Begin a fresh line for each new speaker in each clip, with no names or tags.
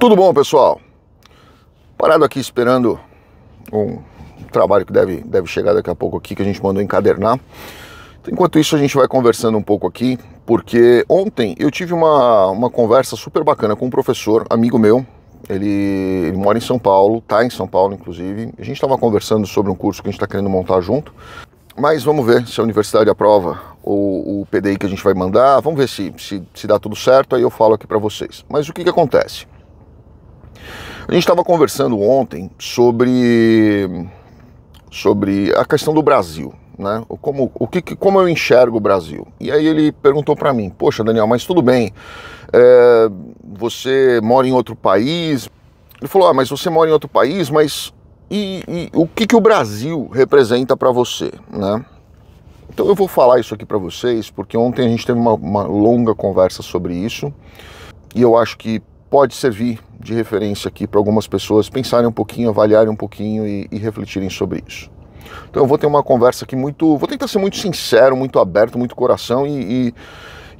Tudo bom, pessoal? Parado aqui esperando um trabalho que deve, deve chegar daqui a pouco aqui, que a gente mandou encadernar. Enquanto isso, a gente vai conversando um pouco aqui, porque ontem eu tive uma, uma conversa super bacana com um professor, amigo meu. Ele, ele mora em São Paulo, está em São Paulo, inclusive. A gente estava conversando sobre um curso que a gente está querendo montar junto. Mas vamos ver se a universidade aprova o, o PDI que a gente vai mandar. Vamos ver se, se, se dá tudo certo, aí eu falo aqui para vocês. Mas o que, que acontece? A gente estava conversando ontem sobre, sobre a questão do Brasil, né? Como, o que, como eu enxergo o Brasil. E aí ele perguntou para mim: Poxa, Daniel, mas tudo bem, é, você mora em outro país. Ele falou: ah, mas você mora em outro país, mas e, e o que, que o Brasil representa para você, né? Então eu vou falar isso aqui para vocês, porque ontem a gente teve uma, uma longa conversa sobre isso e eu acho que pode servir de referência aqui para algumas pessoas pensarem um pouquinho, avaliarem um pouquinho e, e refletirem sobre isso. Então eu vou ter uma conversa aqui muito. Vou tentar ser muito sincero, muito aberto, muito coração e, e,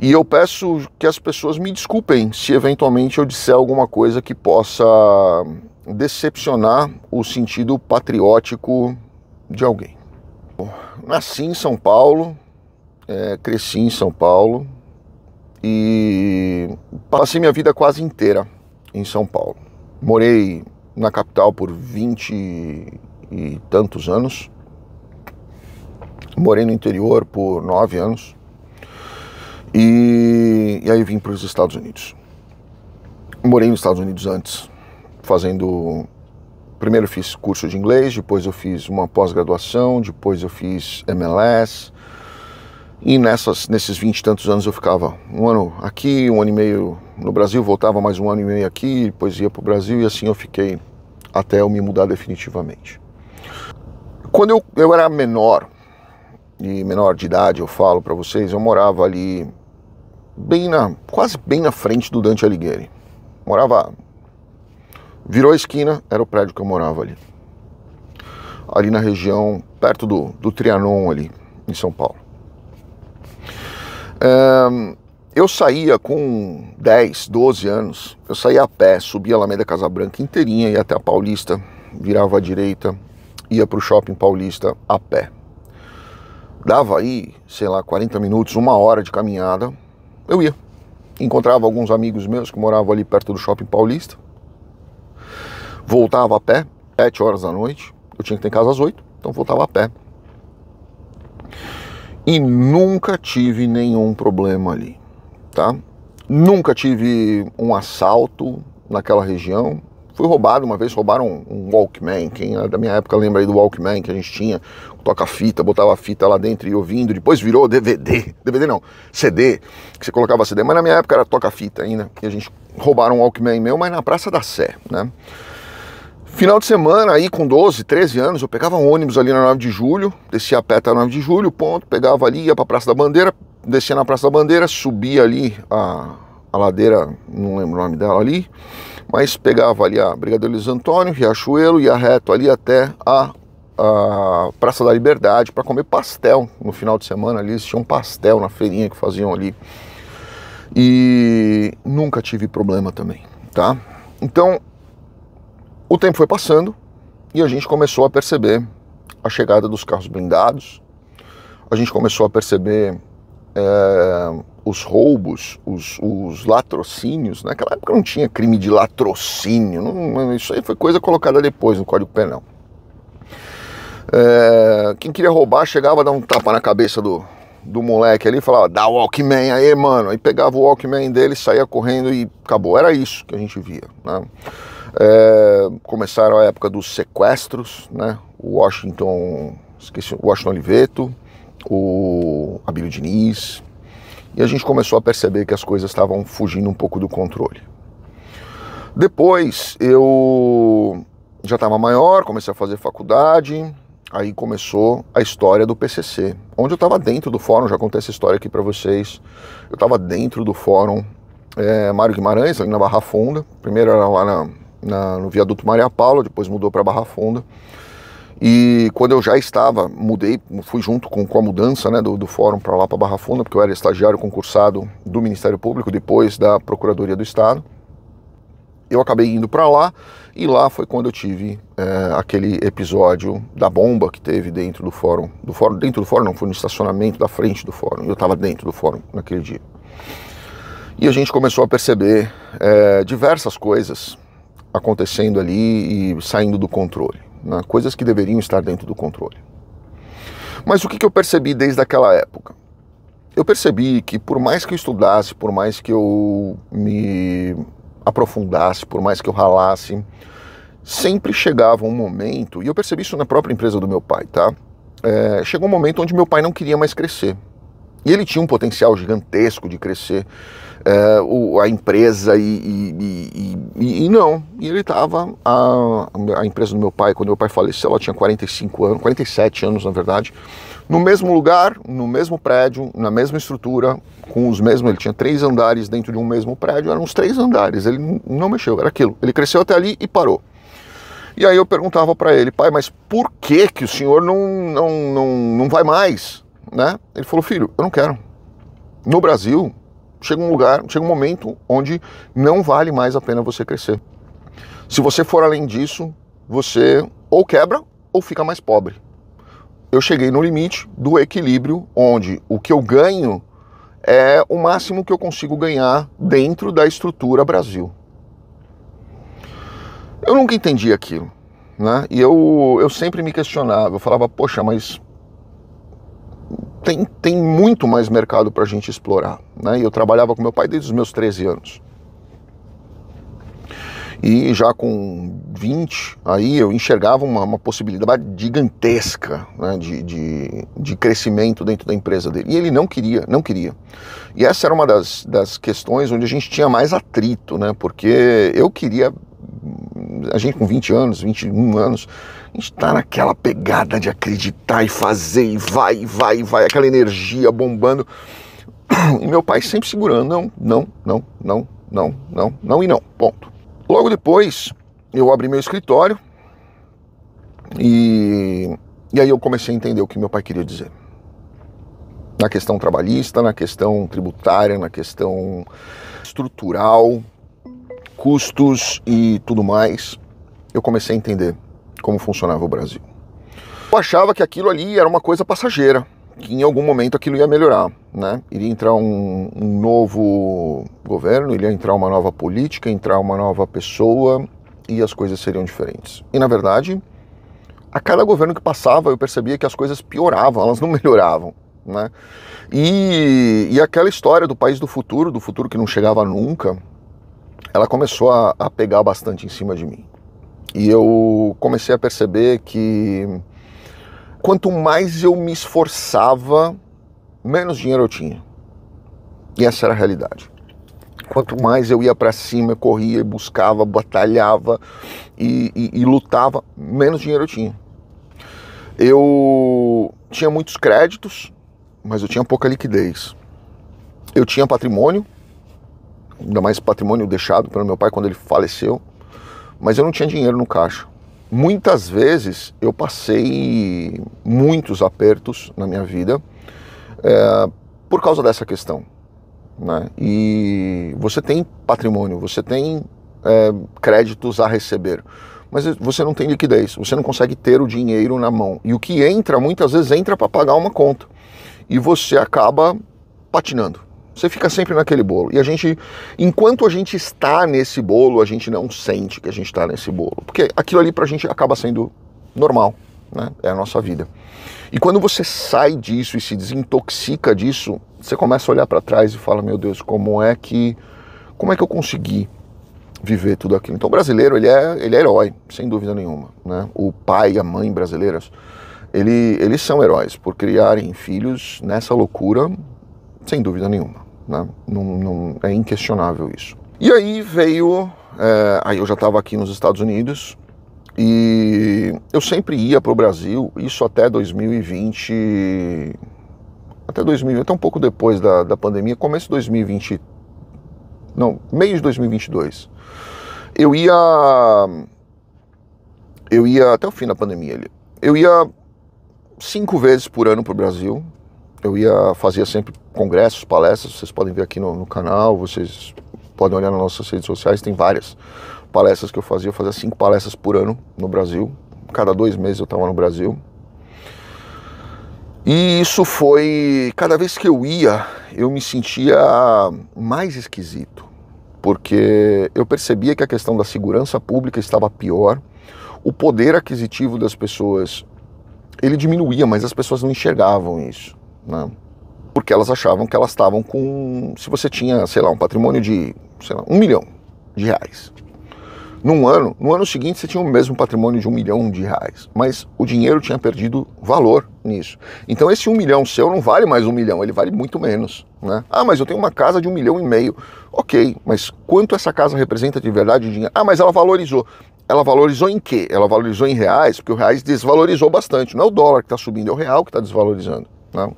e, eu peço que as pessoas me desculpem se eventualmente eu disser alguma coisa que possa decepcionar o sentido patriótico de alguém. nasci em São Paulo, é, cresci em São Paulo, e passei minha vida quase inteira em São Paulo. Morei na capital por 20 e tantos anos. Morei no interior por nove anos. E, e aí vim para os Estados Unidos. Morei nos Estados Unidos antes, fazendo. Primeiro fiz curso de inglês, depois eu fiz uma pós-graduação, depois eu fiz MLS, e nessas, nesses vinte e tantos anos eu ficava um ano aqui, um ano e meio no Brasil, voltava mais um ano e meio aqui, depois ia para o Brasil e assim eu fiquei até eu me mudar definitivamente. Quando eu, eu era menor, e menor de idade eu falo para vocês, eu morava ali bem na, quase bem na frente do Dante Alighieri. Morava, virou a esquina, era o prédio que eu morava ali. Ali na região, perto do, do Trianon ali, em São Paulo eu saía com 10, 12 anos, eu saía a pé, subia a da Casa Branca inteirinha, ia até a Paulista, virava à direita, ia para o Shopping Paulista a pé. Dava aí, sei lá, 40 minutos, uma hora de caminhada, eu ia. Encontrava alguns amigos meus que moravam ali perto do Shopping Paulista, voltava a pé, 7 horas da noite, eu tinha que ter em casa às 8, então voltava a pé e nunca tive nenhum problema ali, tá? Nunca tive um assalto naquela região. Fui roubado uma vez, roubaram um, Walkman. Quem era é da minha época lembra aí do Walkman que a gente tinha, toca-fita, botava a fita lá dentro e ouvindo. Depois virou DVD, DVD não, CD, que você colocava CD. Mas na minha época era toca-fita ainda. E a gente roubaram um Walkman meu, mas na Praça da Sé, né? Final de semana, aí com 12, 13 anos, eu pegava um ônibus ali na 9 de julho, descia a pé até a 9 de julho, ponto, pegava ali, ia pra Praça da Bandeira, descia na Praça da Bandeira, subia ali a, a ladeira, não lembro o nome dela ali, mas pegava ali a Brigadeiro Luiz Antônio, Riachuelo, ia reto ali até a, a Praça da Liberdade para comer pastel. No final de semana ali existia um pastel na feirinha que faziam ali. E nunca tive problema também, tá? Então, o tempo foi passando e a gente começou a perceber a chegada dos carros blindados, a gente começou a perceber é, os roubos, os, os latrocínios. Naquela época não tinha crime de latrocínio, não, isso aí foi coisa colocada depois no Código Penal. É, quem queria roubar chegava a dar um tapa na cabeça do, do moleque ali e falava, dá o Walkman aí, mano. Aí pegava o Walkman dele, saía correndo e acabou. Era isso que a gente via. Né? É, começaram a época dos sequestros, né? O Washington, esqueci, Washington Oliveto, o Abílio Diniz, e a gente começou a perceber que as coisas estavam fugindo um pouco do controle. Depois eu já estava maior, comecei a fazer faculdade, aí começou a história do PCC, onde eu estava dentro do fórum, já contei essa história aqui para vocês, eu estava dentro do fórum é, Mário Guimarães, ali na Barra Funda, primeiro era lá na na, no viaduto Maria Paula, depois mudou para Barra Funda. E quando eu já estava, mudei, fui junto com, com a mudança né, do, do fórum para lá, para Barra Funda, porque eu era estagiário concursado do Ministério Público, depois da Procuradoria do Estado. Eu acabei indo para lá e lá foi quando eu tive é, aquele episódio da bomba que teve dentro do fórum. Do fórum, dentro do fórum não, foi no estacionamento da frente do fórum. Eu estava dentro do fórum naquele dia. E a gente começou a perceber é, diversas coisas acontecendo ali e saindo do controle. Né? Coisas que deveriam estar dentro do controle. Mas o que, eu percebi desde aquela época? Eu percebi que por mais que eu estudasse, por mais que eu me aprofundasse, por mais que eu ralasse, sempre chegava um momento, e eu percebi isso na própria empresa do meu pai, tá? É, chegou um momento onde meu pai não queria mais crescer. E ele tinha um potencial gigantesco de crescer é, o, a empresa e, e, e, e não. E ele estava, a, a, empresa do meu pai, quando meu pai faleceu, ela tinha 45 anos, 47 anos na verdade, no mesmo lugar, no mesmo prédio, na mesma estrutura, com os mesmos, ele tinha três andares dentro de um mesmo prédio, eram os três andares, ele não mexeu, era aquilo. Ele cresceu até ali e parou. E aí eu perguntava para ele, pai, mas por que que o senhor não, não, não, não vai mais? né? Ele falou, filho, eu não quero. No Brasil, chega um lugar, chega um momento onde não vale mais a pena você crescer. Se você for além disso, você ou quebra ou fica mais pobre. Eu cheguei no limite do equilíbrio, onde o que eu ganho é o máximo que eu consigo ganhar dentro da estrutura Brasil. Eu nunca entendi aquilo, né? E eu, eu sempre me questionava, eu falava, poxa, mas tem, tem muito mais mercado para a gente explorar. Né? E eu trabalhava com meu pai desde os meus 13 anos. E já com 20, aí eu enxergava uma, uma possibilidade gigantesca né, de, de, de, crescimento dentro da empresa dele. E ele não queria, não queria. E essa era uma das, das questões onde a gente tinha mais atrito, né? Porque eu queria a gente com 20 anos, 21 anos, a gente tá naquela pegada de acreditar e fazer, e vai, vai, vai, aquela energia bombando. E meu pai sempre segurando, não, não, não, não, não, não, não e não, ponto. Logo depois, eu abri meu escritório e, e aí eu comecei a entender o que meu pai queria dizer. Na questão trabalhista, na questão tributária, na questão estrutural, custos e tudo mais, eu comecei a entender como funcionava o Brasil. Eu achava que aquilo ali era uma coisa passageira, que em algum momento aquilo ia melhorar, né? Iria entrar um, um novo governo, iria entrar uma nova política, entrar uma nova pessoa e as coisas seriam diferentes. E na verdade, a cada governo que passava eu percebia que as coisas pioravam, elas não melhoravam. Né? E, e aquela história do país do futuro, do futuro que não chegava nunca, ela começou a, a pegar bastante em cima de mim. E eu comecei a perceber que quanto mais eu me esforçava, menos dinheiro eu tinha. E essa era a realidade. Quanto mais eu ia para cima, corria, buscava, batalhava e, e, e, lutava, menos dinheiro eu tinha. Eu tinha muitos créditos, mas eu tinha pouca liquidez. Eu tinha patrimônio, ainda mais patrimônio deixado pelo meu pai quando ele faleceu, mas eu não tinha dinheiro no caixa. Muitas vezes eu passei muitos apertos na minha vida é, por causa dessa questão. Né? E você tem patrimônio, você tem é, créditos a receber, mas você não tem liquidez, você não consegue ter o dinheiro na mão. E o que entra, muitas vezes, entra para pagar uma conta. E você acaba patinando. Você fica sempre naquele bolo. E a gente, enquanto a gente está nesse bolo, a gente não sente que a gente está nesse bolo. Porque aquilo ali para a gente acaba sendo normal, né? É a nossa vida. E quando você sai disso e se desintoxica disso, você começa a olhar para trás e fala: "Meu Deus, como é que como é que eu consegui viver tudo aquilo?". Então, o brasileiro, ele é, ele é herói, sem dúvida nenhuma, né? O pai e a mãe brasileiras, ele, eles são heróis por criarem filhos nessa loucura, sem dúvida nenhuma. Né? Não, não, é inquestionável isso. E aí veio. É, aí eu já estava aqui nos Estados Unidos e eu sempre ia para o Brasil, isso até 2020. Até 2020, até um pouco depois da, da pandemia, começo de 2020. Não, meio de 2022. Eu ia. Eu ia até o fim da pandemia ali. Eu ia cinco vezes por ano para o Brasil, eu ia fazia sempre congressos, palestras, vocês podem ver aqui no, no, canal, vocês podem olhar nas nossas redes sociais, tem várias palestras que eu fazia, eu fazia cinco palestras por ano no Brasil, cada dois meses eu estava no Brasil. E isso foi, cada vez que eu ia, eu me sentia mais esquisito, porque eu percebia que a questão da segurança pública estava pior, o poder aquisitivo das pessoas, ele diminuía, mas as pessoas não enxergavam isso né? porque elas achavam que elas estavam com. Se você tinha, sei lá, um patrimônio de, sei lá, um milhão de reais. Num ano, no ano seguinte você tinha o mesmo patrimônio de um milhão de reais, mas o dinheiro tinha perdido valor nisso. Então esse um milhão seu não vale mais um milhão, ele vale muito menos. Né? Ah, mas eu tenho uma casa de um milhão e meio. Ok, mas quanto essa casa representa de verdade de dinheiro? Ah, mas ela valorizou. Ela valorizou em quê? Ela valorizou em reais, porque o reais desvalorizou bastante. Não é o dólar que está subindo, é o real que está desvalorizando. Né?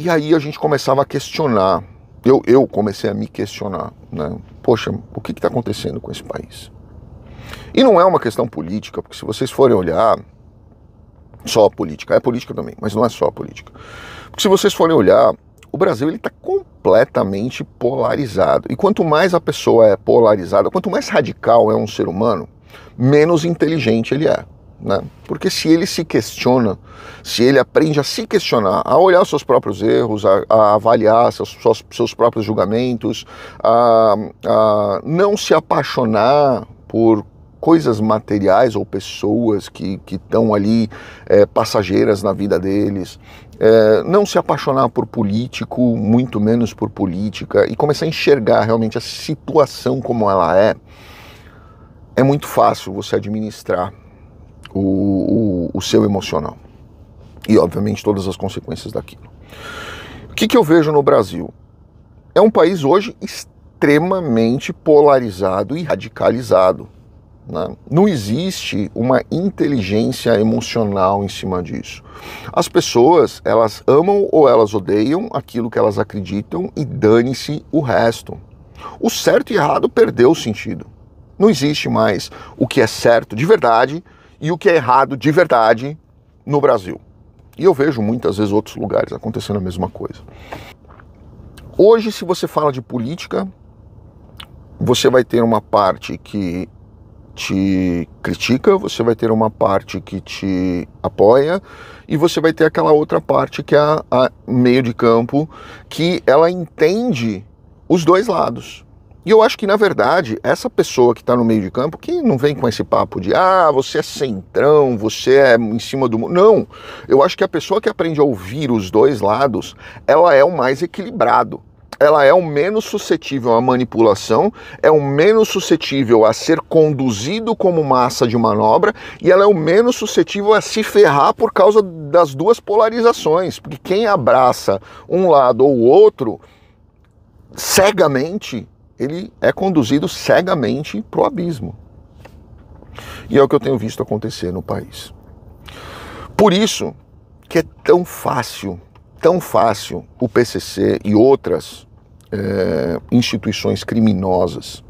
E aí a gente começava a questionar. Eu, eu comecei a me questionar, né? Poxa, o que está acontecendo com esse país? E não é uma questão política, porque se vocês forem olhar só a política, é política também, mas não é só a política. Porque se vocês forem olhar, o Brasil ele está completamente polarizado. E quanto mais a pessoa é polarizada, quanto mais radical é um ser humano, menos inteligente ele é. Né? Porque se ele se questiona, se ele aprende a se questionar, a olhar os seus próprios erros, a, a avaliar seus, seus, seus, próprios julgamentos, a, a não se apaixonar por coisas materiais ou pessoas que estão ali é, passageiras na vida deles, é, não se apaixonar por político, muito menos por política, e começar a enxergar realmente a situação como ela é, é muito fácil você administrar o, o, o seu emocional. E, obviamente, todas as consequências daquilo. O que, que eu vejo no Brasil? É um país hoje extremamente polarizado e radicalizado. Né? Não existe uma inteligência emocional em cima disso. As pessoas, elas amam ou elas odeiam aquilo que elas acreditam e dane-se o resto. O certo e errado perdeu o sentido. Não existe mais o que é certo de verdade e o que é errado de verdade no Brasil. E eu vejo muitas vezes outros lugares acontecendo a mesma coisa. Hoje, se você fala de política, você vai ter uma parte que te critica, você vai ter uma parte que te apoia e você vai ter aquela outra parte que é a, a meio de campo que ela entende os dois lados. E eu acho que, na verdade, essa pessoa que está no meio de campo, que não vem com esse papo de ah, você é centrão, você é em cima do. Não! Eu acho que a pessoa que aprende a ouvir os dois lados, ela é o mais equilibrado. Ela é o menos suscetível à manipulação, é o menos suscetível a ser conduzido como massa de manobra e ela é o menos suscetível a se ferrar por causa das duas polarizações. Porque quem abraça um lado ou o outro cegamente ele é conduzido cegamente para o abismo. E é o que eu tenho visto acontecer no país. Por isso que é tão fácil, tão fácil o PCC e outras é, instituições criminosas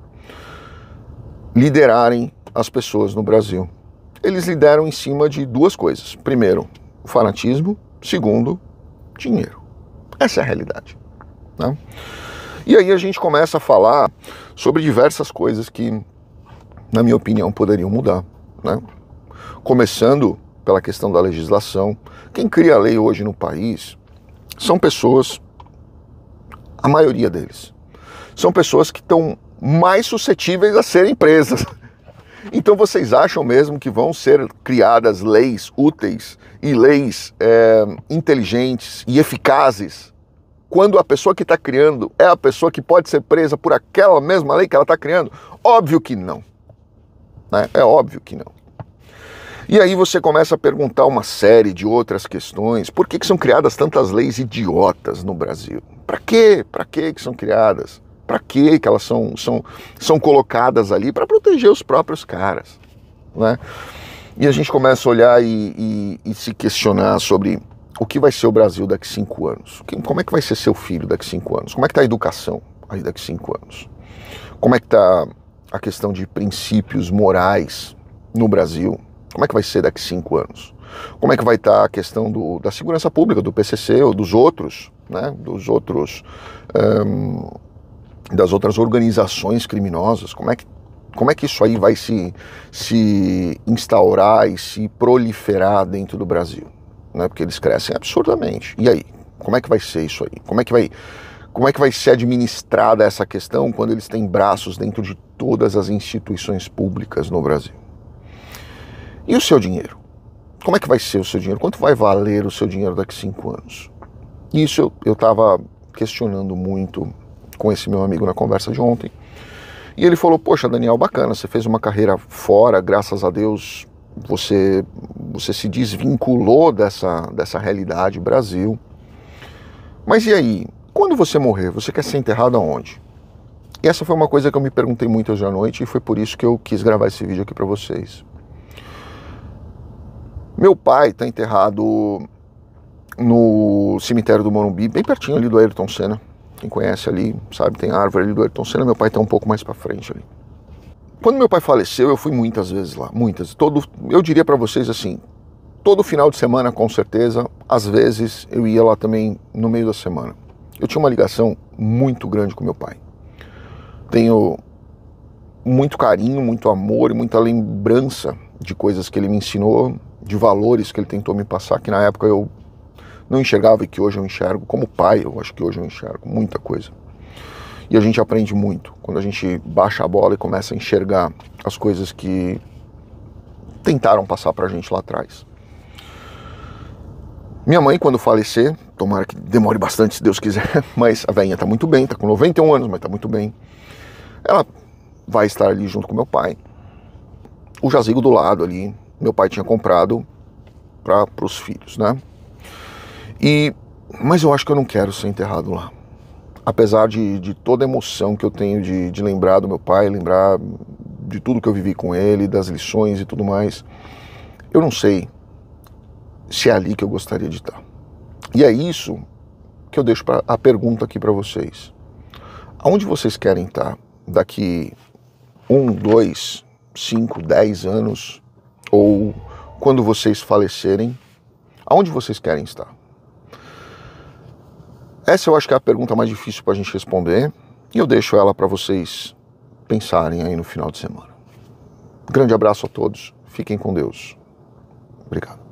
liderarem as pessoas no Brasil. Eles lideram em cima de duas coisas. Primeiro, o fanatismo. Segundo, dinheiro. Essa é a realidade. Né? E aí a gente começa a falar sobre diversas coisas que, na minha opinião, poderiam mudar. Né? Começando pela questão da legislação. Quem cria a lei hoje no país são pessoas, a maioria deles, são pessoas que estão mais suscetíveis a serem presas. Então vocês acham mesmo que vão ser criadas leis úteis e leis é, inteligentes e eficazes quando a pessoa que está criando é a pessoa que pode ser presa por aquela mesma lei que ela está criando? Óbvio que não. Né? É óbvio que não. E aí você começa a perguntar uma série de outras questões. Por que, que são criadas tantas leis idiotas no Brasil? Para quê? Para quê que são criadas? Para quê que elas são, são, são colocadas ali? Para proteger os próprios caras. Né? E a gente começa a olhar e, e, e se questionar sobre o que vai ser o Brasil daqui cinco anos? Como é que vai ser seu filho daqui cinco anos? Como é que está a educação aí daqui cinco anos? Como é que está a questão de princípios morais no Brasil? Como é que vai ser daqui cinco anos? Como é que vai estar tá a questão do, da segurança pública, do PCC ou dos outros, né? Dos outros, das outras organizações criminosas? Como é que como é que isso aí vai se, se instaurar e se proliferar dentro do Brasil? né? Porque eles crescem absurdamente. E aí, como é que vai ser isso aí? Como é que vai como é que vai ser administrada essa questão quando eles têm braços dentro de todas as instituições públicas no Brasil? E o seu dinheiro? Como é que vai ser o seu dinheiro? Quanto vai valer o seu dinheiro daqui a cinco anos? Isso eu estava questionando muito com esse meu amigo na conversa de ontem. E ele falou: Poxa, Daniel, bacana, você fez uma carreira fora, graças a Deus você, você se desvinculou dessa, dessa realidade Brasil. Mas e aí? Quando você morrer, você quer ser enterrado aonde? E essa foi uma coisa que eu me perguntei muito hoje à noite e foi por isso que eu quis gravar esse vídeo aqui para vocês. Meu pai está enterrado no cemitério do Morumbi, bem pertinho ali do Ayrton Senna. Quem conhece ali, sabe, tem árvore ali do Ayrton Senna, meu pai está um pouco mais para frente ali. Quando meu pai faleceu, eu fui muitas vezes lá, muitas. Todo, eu diria para vocês assim, todo final de semana com certeza, às vezes eu ia lá também no meio da semana. Eu tinha uma ligação muito grande com meu pai. Tenho muito carinho, muito amor e muita lembrança de coisas que ele me ensinou, de valores que ele tentou me passar, que na época eu não enxergava e que hoje eu enxergo como pai, eu acho que hoje eu enxergo muita coisa. E a gente aprende muito quando a gente baixa a bola e começa a enxergar as coisas que tentaram passar para a gente lá atrás. Minha mãe, quando falecer, tomara que demore bastante, se Deus quiser, mas a velhinha está muito bem, está com 91 anos, mas está muito bem. Ela vai estar ali junto com meu pai. O jazigo do lado ali, meu pai tinha comprado para os filhos, né? E, mas eu acho que eu não quero ser enterrado lá apesar de, de toda a emoção que eu tenho de, de lembrar do meu pai, lembrar de tudo que eu vivi com ele, das lições e tudo mais, eu não sei se é ali que eu gostaria de estar. E é isso que eu deixo pra, a pergunta aqui para vocês. Aonde vocês querem estar daqui um, dois, cinco, dez anos ou quando vocês falecerem? Aonde vocês querem estar? Essa eu acho que é a pergunta mais difícil para a gente responder e eu deixo ela para vocês pensarem aí no final de semana. Grande abraço a todos, fiquem com Deus. Obrigado.